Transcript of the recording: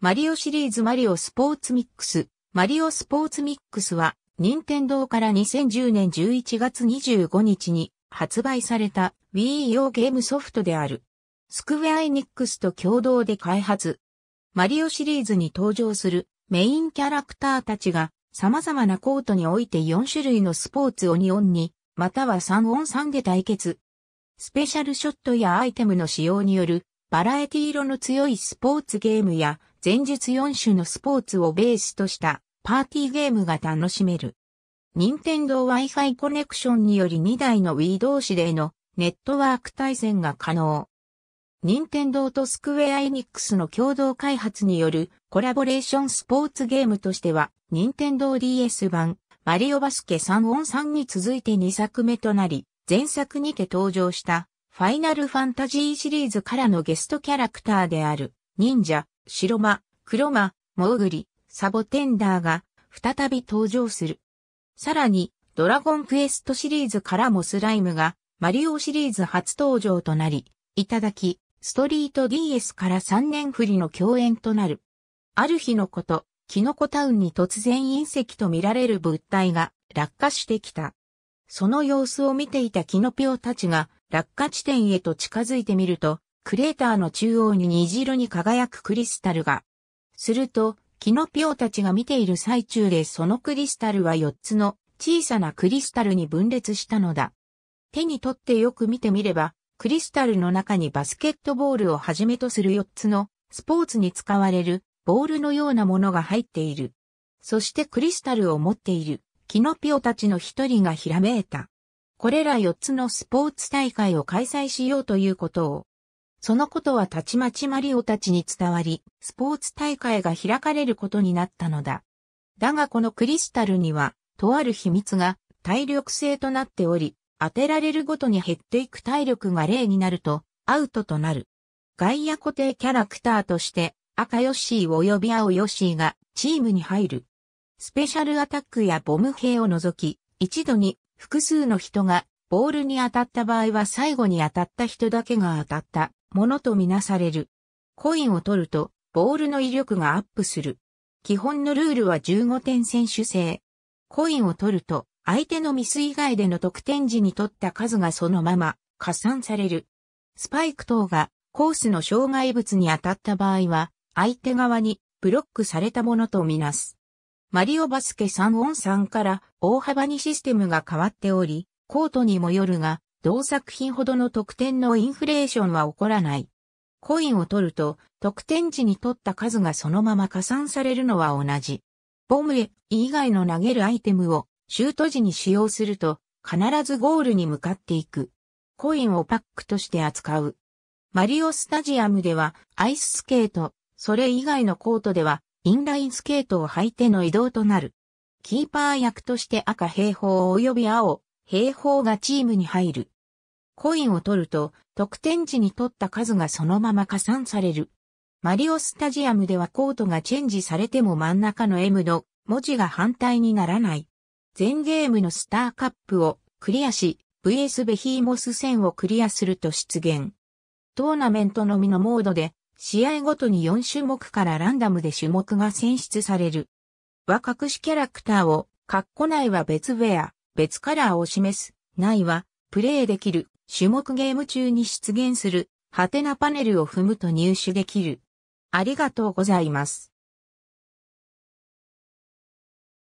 マリオシリーズマリオスポーツミックス。マリオスポーツミックスは、任天堂から2010年11月25日に発売された Wii 用ゲームソフトである。スクウェアエニックスと共同で開発。マリオシリーズに登場するメインキャラクターたちが様々なコートにおいて4種類のスポーツをニオンに、または3オン3で対決。スペシャルショットやアイテムの使用によるバラエティ色の強いスポーツゲームや前述4種のスポーツをベースとしたパーティーゲームが楽しめる。任天堂 Wi-Fi コネクションにより2台の Wii 同士でのネットワーク対戦が可能。任天堂とスクウェアエニックスの共同開発によるコラボレーションスポーツゲームとしては、任天堂 DS 版、マリオバスケ3音3に続いて2作目となり、前作にて登場した、ファイナルファンタジーシリーズからのゲストキャラクターである、忍者、白間、黒間、モーグリ、サボテンダーが再び登場する。さらに、ドラゴンクエストシリーズからもスライムがマリオシリーズ初登場となり、いただき、ストリート DS から3年振りの共演となる。ある日のこと、キノコタウンに突然隕石と見られる物体が落下してきた。その様子を見ていたキノピオたちが落下地点へと近づいてみると、クレーターの中央に虹色に輝くクリスタルが。すると、キノピオたちが見ている最中でそのクリスタルは4つの小さなクリスタルに分裂したのだ。手に取ってよく見てみれば、クリスタルの中にバスケットボールをはじめとする4つのスポーツに使われるボールのようなものが入っている。そしてクリスタルを持っているキノピオたちの一人がひらめいた。これら4つのスポーツ大会を開催しようということをそのことはたちまちマリオたちに伝わり、スポーツ大会が開かれることになったのだ。だがこのクリスタルには、とある秘密が体力性となっており、当てられるごとに減っていく体力が例になると、アウトとなる。外野固定キャラクターとして、赤ヨッシー及び青ヨッシーがチームに入る。スペシャルアタックやボム兵を除き、一度に複数の人がボールに当たった場合は最後に当たった人だけが当たったものとみなされる。コインを取ると、ボールの威力がアップする。基本のルールは15点選手制。コインを取ると、相手のミス以外での得点時に取った数がそのまま加算される。スパイク等がコースの障害物に当たった場合は、相手側にブロックされたものとみなす。マリオバスケ3オン3から大幅にシステムが変わっており、コートにもよるが、同作品ほどの得点のインフレーションは起こらない。コインを取ると、得点時に取った数がそのまま加算されるのは同じ。ボムへ以外の投げるアイテムをシュート時に使用すると、必ずゴールに向かっていく。コインをパックとして扱う。マリオスタジアムではアイススケート、それ以外のコートではインラインスケートを履いての移動となる。キーパー役として赤平方及び青、兵法がチームに入る。コインを取ると、得点時に取った数がそのまま加算される。マリオスタジアムではコートがチェンジされても真ん中の M の文字が反対にならない。全ゲームのスターカップをクリアし、VS ベヒーモス戦をクリアすると出現。トーナメントのみのモードで、試合ごとに4種目からランダムで種目が選出される。和隠しキャラクターを、カッコ内は別ウェア、別カラーを示す、ないは、プレイできる、種目ゲーム中に出現する、ハテナパネルを踏むと入手できる。ありがとうございます。